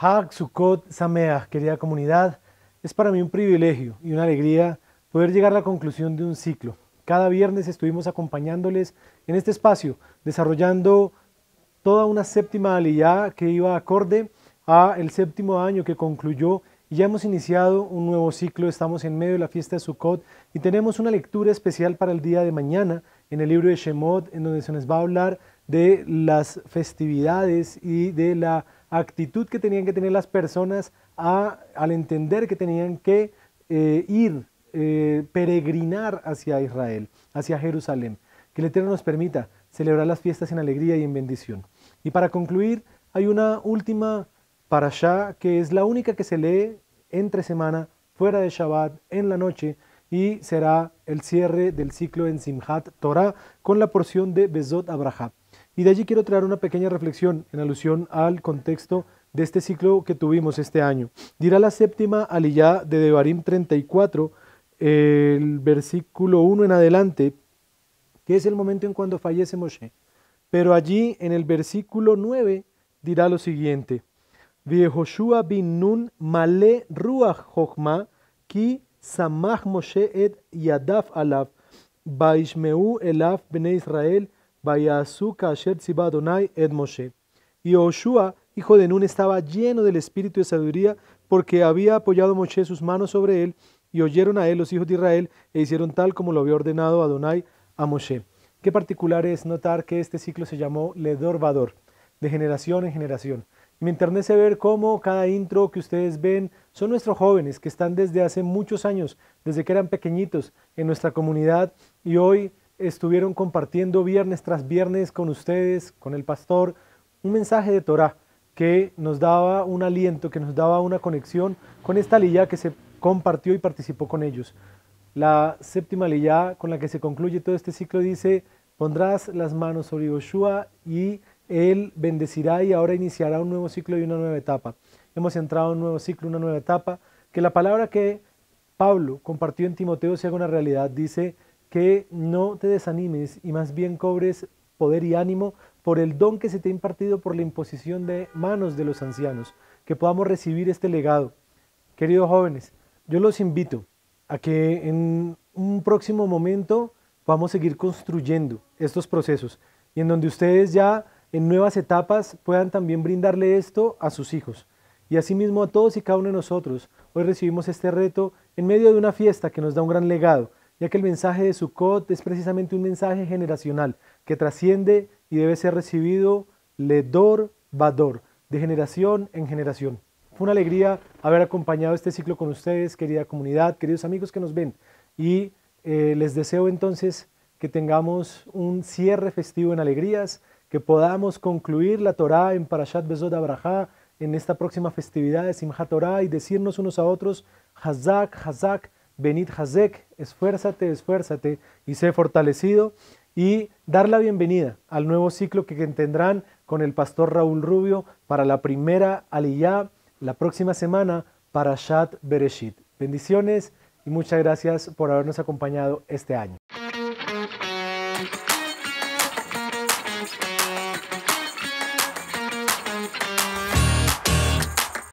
Hag Sukkot Sameach, querida comunidad, es para mí un privilegio y una alegría poder llegar a la conclusión de un ciclo. Cada viernes estuvimos acompañándoles en este espacio, desarrollando toda una séptima aliyah que iba acorde a el séptimo año que concluyó y ya hemos iniciado un nuevo ciclo, estamos en medio de la fiesta de Sukkot y tenemos una lectura especial para el día de mañana en el libro de Shemot, en donde se nos va a hablar de las festividades y de la actitud que tenían que tener las personas al entender que tenían que eh, ir, eh, peregrinar hacia Israel, hacia Jerusalén. Que el Eterno nos permita celebrar las fiestas en alegría y en bendición. Y para concluir, hay una última para que es la única que se lee entre semana, fuera de Shabbat, en la noche, y será el cierre del ciclo en Simhat Torah con la porción de Bezot Abraham. Y de allí quiero traer una pequeña reflexión en alusión al contexto de este ciclo que tuvimos este año. Dirá la séptima aliyá de Devarim 34, el versículo 1 en adelante, que es el momento en cuando fallece Moshe. Pero allí en el versículo 9 dirá lo siguiente: Viehoshua bin Nun male ruach hochma ki samach Moshe et yadaf alaf baishmeu elaf bnei Israel y Oshua, hijo de Nun, estaba lleno del espíritu de sabiduría porque había apoyado Moshe sus manos sobre él, y oyeron a él los hijos de Israel e hicieron tal como lo había ordenado Adonai a Moshe. Qué particular es notar que este ciclo se llamó Ledor Vador, de generación en generación. me interese ver cómo cada intro que ustedes ven son nuestros jóvenes que están desde hace muchos años, desde que eran pequeñitos en nuestra comunidad y hoy estuvieron compartiendo viernes tras viernes con ustedes, con el pastor, un mensaje de Torah que nos daba un aliento, que nos daba una conexión con esta liyá que se compartió y participó con ellos. La séptima liyá con la que se concluye todo este ciclo dice, pondrás las manos sobre Yoshua y él bendecirá y ahora iniciará un nuevo ciclo y una nueva etapa. Hemos entrado en un nuevo ciclo, una nueva etapa, que la palabra que Pablo compartió en Timoteo se haga una realidad, dice, que no te desanimes y más bien cobres poder y ánimo por el don que se te ha impartido por la imposición de manos de los ancianos, que podamos recibir este legado. Queridos jóvenes, yo los invito a que en un próximo momento vamos a seguir construyendo estos procesos y en donde ustedes ya en nuevas etapas puedan también brindarle esto a sus hijos y asimismo a todos y cada uno de nosotros. Hoy recibimos este reto en medio de una fiesta que nos da un gran legado ya que el mensaje de Sukkot es precisamente un mensaje generacional que trasciende y debe ser recibido ledor vador, de generación en generación. Fue una alegría haber acompañado este ciclo con ustedes, querida comunidad, queridos amigos que nos ven, y eh, les deseo entonces que tengamos un cierre festivo en alegrías, que podamos concluir la Torá en Parashat Besod Abraha, en esta próxima festividad de Simchat Torah y decirnos unos a otros, Hazak, Hazak, Benit Hazek, esfuérzate, esfuérzate y sé fortalecido y dar la bienvenida al nuevo ciclo que tendrán con el pastor Raúl Rubio para la primera aliyah la próxima semana para Shat Bereshit. Bendiciones y muchas gracias por habernos acompañado este año.